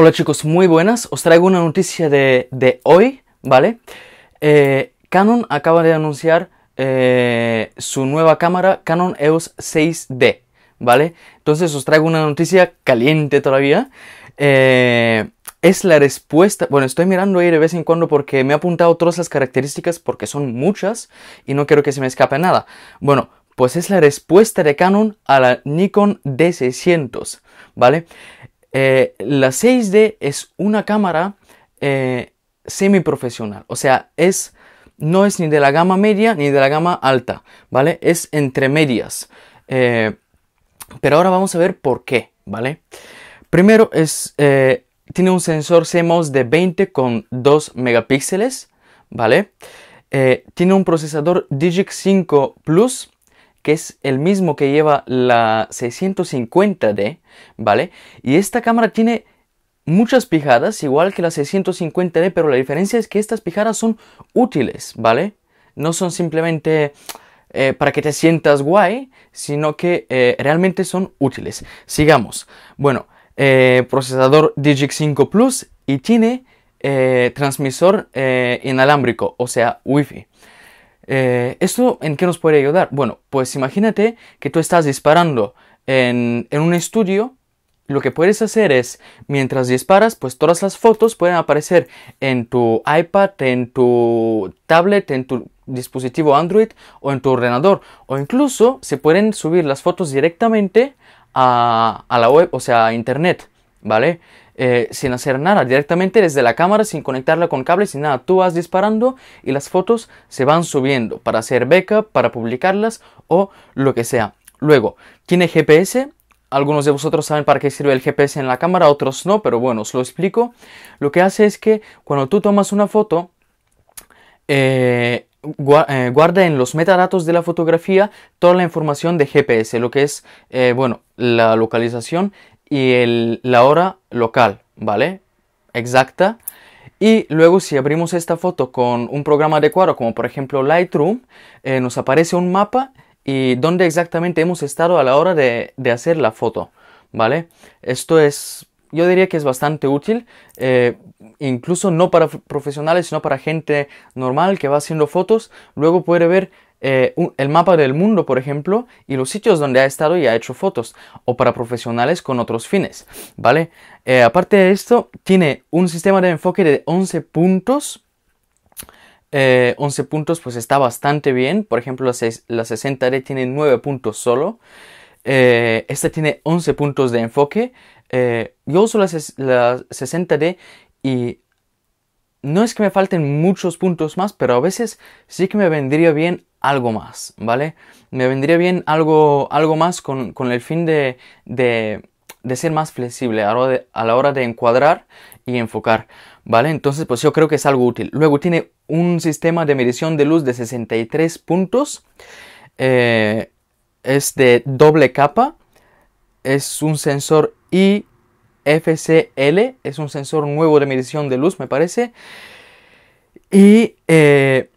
Hola chicos, muy buenas. Os traigo una noticia de, de hoy, ¿vale? Eh, Canon acaba de anunciar eh, su nueva cámara Canon EOS 6D, ¿vale? Entonces os traigo una noticia caliente todavía. Eh, es la respuesta. Bueno, estoy mirando ahí de vez en cuando porque me ha apuntado todas las características porque son muchas y no quiero que se me escape nada. Bueno, pues es la respuesta de Canon a la Nikon D600, ¿vale? Eh, la 6D es una cámara eh, semiprofesional, o sea, es, no es ni de la gama media ni de la gama alta, ¿vale? Es entre medias. Eh, pero ahora vamos a ver por qué, ¿vale? Primero es, eh, tiene un sensor CMOS de 20 con 2 megapíxeles, ¿vale? tiene un procesador Digic 5 Plus que es el mismo que lleva la 650D, ¿vale? Y esta cámara tiene muchas pijadas, igual que la 650D, pero la diferencia es que estas pijadas son útiles, ¿vale? No son simplemente eh, para que te sientas guay, sino que eh, realmente son útiles. Sigamos. Bueno, eh, procesador Digic 5 Plus y tiene transmisor inalámbrico, o sea, Wi-Fi. Eh, ¿Esto en qué nos puede ayudar? Bueno, pues imagínate que tú estás disparando en, un estudio lo que puedes hacer es, mientras disparas, pues todas las fotos pueden aparecer en tu iPad, en tu tablet, en tu dispositivo Android o en tu ordenador. O incluso se pueden subir las fotos directamente a, a la web, o sea, a Internet, ¿vale? Eh, sin hacer nada, directamente desde la cámara, sin conectarla con cable, sin nada. Tú vas disparando y las fotos se van subiendo para hacer backup, para publicarlas o lo que sea. Luego, tiene GPS. Algunos de vosotros saben para qué sirve el GPS en la cámara, otros no, pero bueno, os lo explico. Lo que hace es que cuando tú tomas una foto, eh, eh, guarda en los metadatos de la fotografía toda la información de GPS, lo que es, bueno, la localización y el, la hora local, ¿vale? Exacta. Y luego si abrimos esta foto con un programa adecuado, como por ejemplo Lightroom, eh, nos aparece un mapa y dónde exactamente hemos estado a la hora de, hacer la foto, ¿vale? Esto es, yo diría que es bastante útil, eh, incluso no para profesionales, sino para gente normal que va haciendo fotos, luego puede ver eh, el mapa del mundo, por ejemplo, y los sitios donde ha estado y ha hecho fotos, o para profesionales con otros fines, ¿vale? Eh, aparte de esto, tiene un sistema de enfoque de 11 puntos. 11 eh, puntos pues está bastante bien, por ejemplo la, 60D tiene 9 puntos solo, esta tiene 11 puntos de enfoque, yo uso la 60D y no es que me falten muchos puntos más, pero a veces sí que me vendría bien algo más, ¿vale? Me vendría bien algo, algo más con, el fin de, de, ser más flexible a la, hora de, encuadrar y enfocar, ¿vale? Entonces, pues yo creo que es algo útil. Luego tiene un sistema de medición de luz de 63 puntos. Eh, es de doble capa. Es un sensor IFCL. Es un sensor nuevo de medición de luz, me parece. Y eh,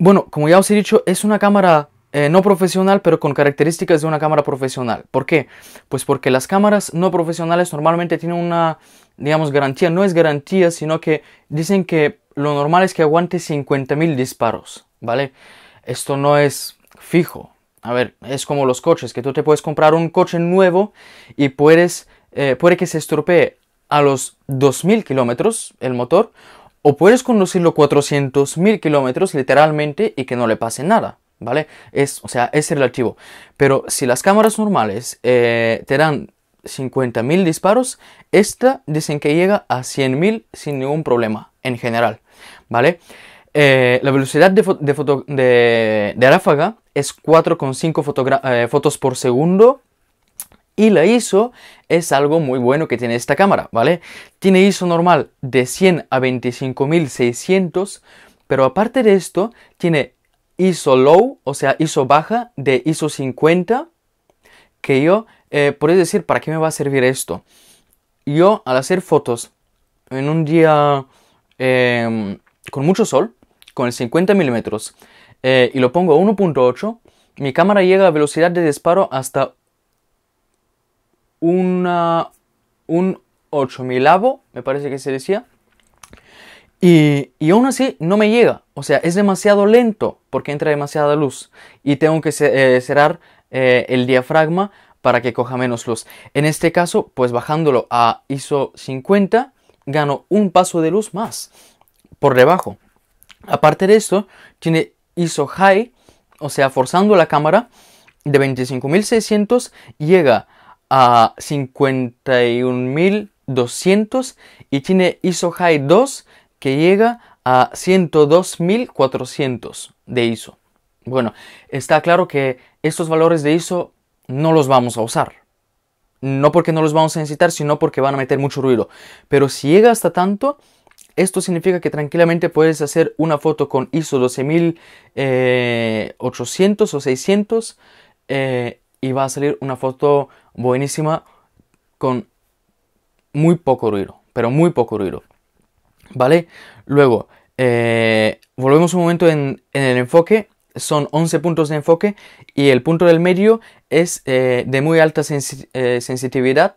bueno, como ya os he dicho, es una cámara eh, no profesional, pero con características de una cámara profesional. ¿Por qué? Pues porque las cámaras no profesionales normalmente tienen una, digamos, garantía. No es garantía, sino que dicen que lo normal es que aguante 50.000 disparos, ¿vale? Esto no es fijo. A ver, es como los coches, que tú te puedes comprar un coche nuevo y puedes, eh, puede que se estropee a los 2.000 kilómetros el motor o puedes conducirlo 400.000 kilómetros literalmente y que no le pase nada, ¿vale? Es, o sea, es relativo. Pero si las cámaras normales eh, te dan 50.000 disparos, esta dicen que llega a 100.000 sin ningún problema, en general, ¿vale? Eh, la velocidad de, de, ráfaga es 4,5 eh, fotos por segundo y la ISO es algo muy bueno que tiene esta cámara, ¿vale? Tiene ISO normal de 100 a 25600, pero aparte de esto, tiene ISO low, o sea, ISO baja de ISO 50, que yo, eh, por decir, ¿para qué me va a servir esto? Yo, al hacer fotos en un día em, con mucho sol, con el 50 milímetros, eh, y lo pongo a 1.8, mi cámara llega a velocidad de disparo hasta un un avo, me parece que se decía. Y, y, aún así no me llega. O sea, es demasiado lento porque entra demasiada luz. Y tengo que eh, cerrar eh, el diafragma para que coja menos luz. En este caso, pues bajándolo a ISO 50, gano un paso de luz más por debajo. Aparte de esto, tiene ISO High, o sea, forzando la cámara de 25600, llega a 51.200 y tiene ISO High 2 que llega a 102.400 de ISO. Bueno, está claro que estos valores de ISO no los vamos a usar. No porque no los vamos a necesitar, sino porque van a meter mucho ruido. Pero si llega hasta tanto, esto significa que tranquilamente puedes hacer una foto con ISO 12800 eh, o 600 y va a salir una foto buenísima con muy poco ruido, pero muy poco ruido. ¿Vale? Luego, eh, volvemos un momento en, el enfoque. Son 11 puntos de enfoque y el punto del medio es eh, de muy alta sensibilidad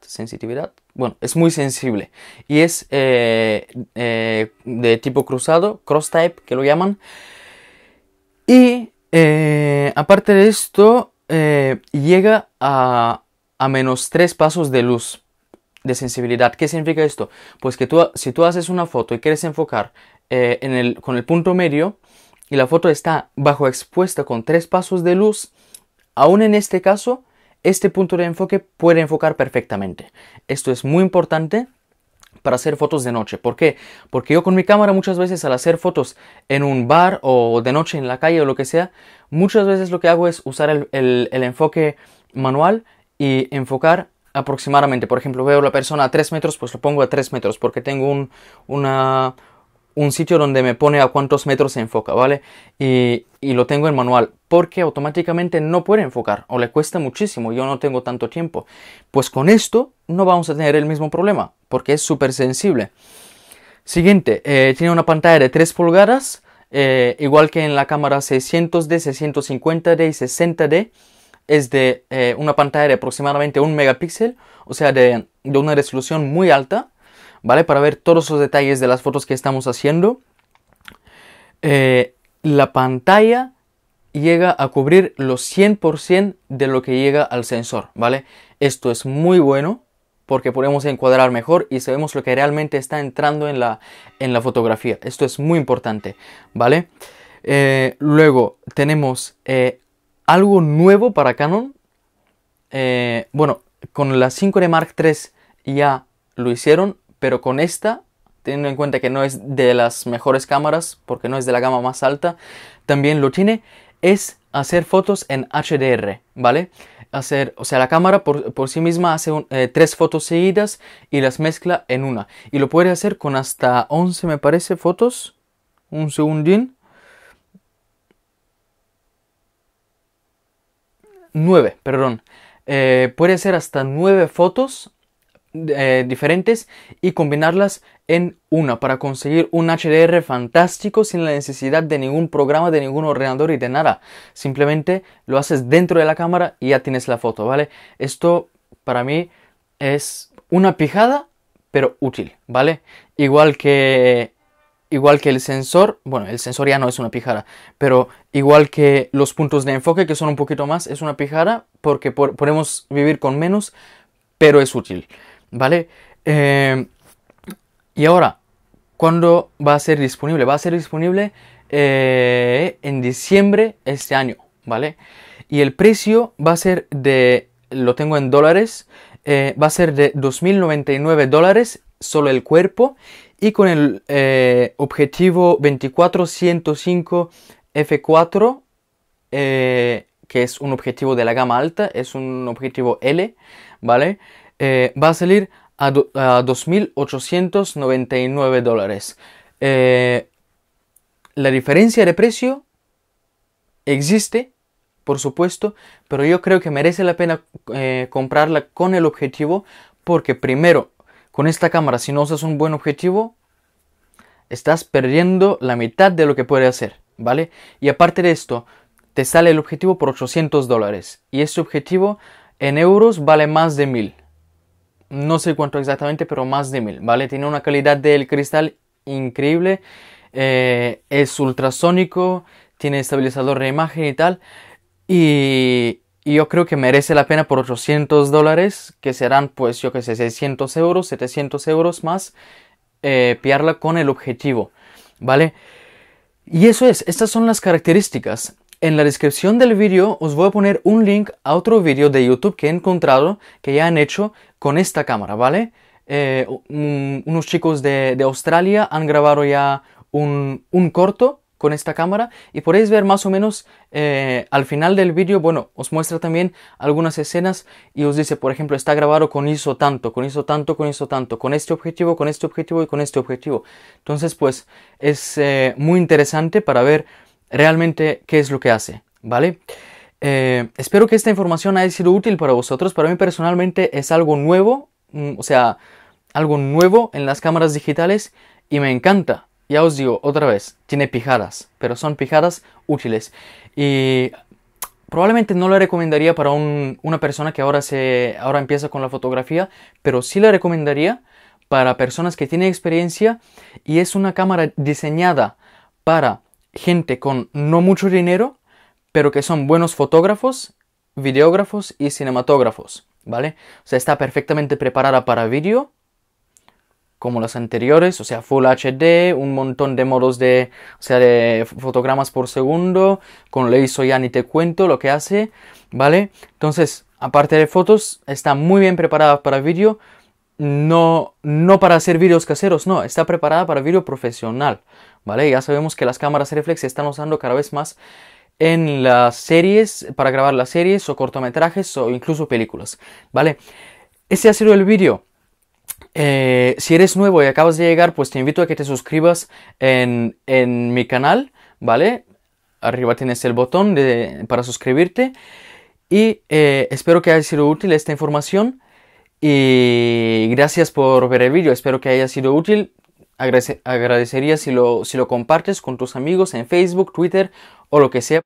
eh, bueno, es muy sensible y es de tipo cruzado, cross type que lo llaman. Y aparte de esto, eh, llega a, menos tres pasos de luz de sensibilidad. ¿Qué significa esto? Pues que tú, si tú haces una foto y quieres enfocar eh, en el, con el punto medio y la foto está bajo expuesta con tres pasos de luz, aún en este caso, este punto de enfoque puede enfocar perfectamente. Esto es muy importante para hacer fotos de noche. ¿Por qué? Porque yo con mi cámara muchas veces al hacer fotos en un bar o de noche en la calle o lo que sea, muchas veces lo que hago es usar el, enfoque manual y enfocar aproximadamente. Por ejemplo, veo la persona a 3 metros, pues lo pongo a 3 metros porque tengo un, una, un sitio donde me pone a cuántos metros se enfoca, ¿vale? Y, y, lo tengo en manual, porque automáticamente no puede enfocar o le cuesta muchísimo, yo no tengo tanto tiempo. Pues con esto no vamos a tener el mismo problema porque es súper sensible. Siguiente, eh, tiene una pantalla de 3 pulgadas, eh, igual que en la cámara 600D, 650D y 60D. Es de eh, una pantalla de aproximadamente 1 megapíxel, o sea, de, de una resolución muy alta, ¿vale? Para ver todos los detalles de las fotos que estamos haciendo. la pantalla llega a cubrir los 100% de lo que llega al sensor, ¿vale? Esto es muy bueno porque podemos encuadrar mejor y sabemos lo que realmente está entrando en la, en la fotografía. Esto es muy importante, ¿vale? Eh, luego tenemos eh, algo nuevo para Canon. Eh, bueno, con la 5D Mark III ya lo hicieron, pero con esta, teniendo en cuenta que no es de las mejores cámaras, porque no es de la gama más alta, también lo tiene, es hacer fotos en HDR, ¿vale? hacer, o sea, la cámara por, por sí misma hace eh, tres fotos seguidas y las mezcla en una. Y lo puede hacer con hasta 11, me parece, fotos. Un segundín. 9, perdón. Eh, puede hacer hasta nueve fotos eh, diferentes y combinarlas en una para conseguir un HDR fantástico sin la necesidad de ningún programa, de ningún ordenador y de nada. Simplemente lo haces dentro de la cámara y ya tienes la foto, ¿vale? Esto para mí es una pijada, pero útil, ¿vale? Igual que igual que el sensor, bueno, el sensor ya no es una pijada, pero igual que los puntos de enfoque que son un poquito más, es una pijada porque podemos vivir con menos, pero es útil. ¿Vale? Eh, y ahora, ¿cuándo va a ser disponible? Va a ser disponible eh, en diciembre este año, ¿vale? Y el precio va a ser de, lo tengo en dólares, eh, va a ser de 2.099 dólares solo el cuerpo y con el objetivo 2405 F4 que es un objetivo de la gama alta es un objetivo L vale eh, va a salir a, 2.899 dólares. Eh, la diferencia de precio existe, por supuesto, pero yo creo que merece la pena eh, comprarla con el objetivo porque primero, con esta cámara, si no usas un buen objetivo, estás perdiendo la mitad de lo que puede hacer, ¿vale? Y aparte de esto, te sale el objetivo por 800 dólares y este objetivo en euros vale más de 1000 no sé cuánto exactamente, pero más de mil, ¿vale? Tiene una calidad del cristal increíble, eh, es ultrasónico, tiene estabilizador de imagen y tal, y, yo creo que merece la pena por 800 dólares, que serán pues yo que sé, 600 euros, 700 euros más, eh, piarla con el objetivo, ¿vale? Y eso es, estas son las características. En la descripción del vídeo os voy a poner un link a otro vídeo de YouTube que he encontrado que ya han hecho con esta cámara, ¿vale? Eh, unos chicos de, Australia han grabado ya un, corto con esta cámara y podéis ver más o menos eh, al final del vídeo, bueno, os muestra también algunas escenas y os dice, por ejemplo, está grabado con ISO tanto, con ISO tanto, con ISO tanto, con este objetivo, con este objetivo y con este objetivo. Entonces, pues es eh, muy interesante para ver realmente qué es lo que hace, ¿vale? Eh, espero que esta información haya sido útil para vosotros. Para mí personalmente es algo nuevo, mm, o sea, algo nuevo en las cámaras digitales y me encanta. Ya os digo otra vez, tiene pijadas, pero son pijadas útiles. Y probablemente no la recomendaría para una persona que ahora, se, ahora empieza con la fotografía, pero sí la recomendaría para personas que tienen experiencia y es una cámara diseñada para gente con no mucho dinero, pero que son buenos fotógrafos, videógrafos y cinematógrafos, ¿vale? O sea, está perfectamente preparada para vídeo, como las anteriores, o sea, Full HD, un montón de modos de, o sea, de fotogramas por segundo, con le ya ni te cuento lo que hace, ¿vale? Entonces, aparte de fotos, está muy bien preparada para vídeo, no, no para hacer vídeos caseros, no, está preparada para vídeo profesional, ¿vale? Ya sabemos que las cámaras reflex se están usando cada vez más en las series, para grabar las series o cortometrajes o incluso películas, ¿vale? ese ha sido el vídeo. Eh, si eres nuevo y acabas de llegar, pues te invito a que te suscribas en, mi canal, ¿vale? Arriba tienes el botón para suscribirte. Y eh, espero que haya sido útil esta información. Y gracias por ver el vídeo, espero que haya sido útil. agradecería si lo, si lo compartes con tus amigos en Facebook, Twitter o lo que sea.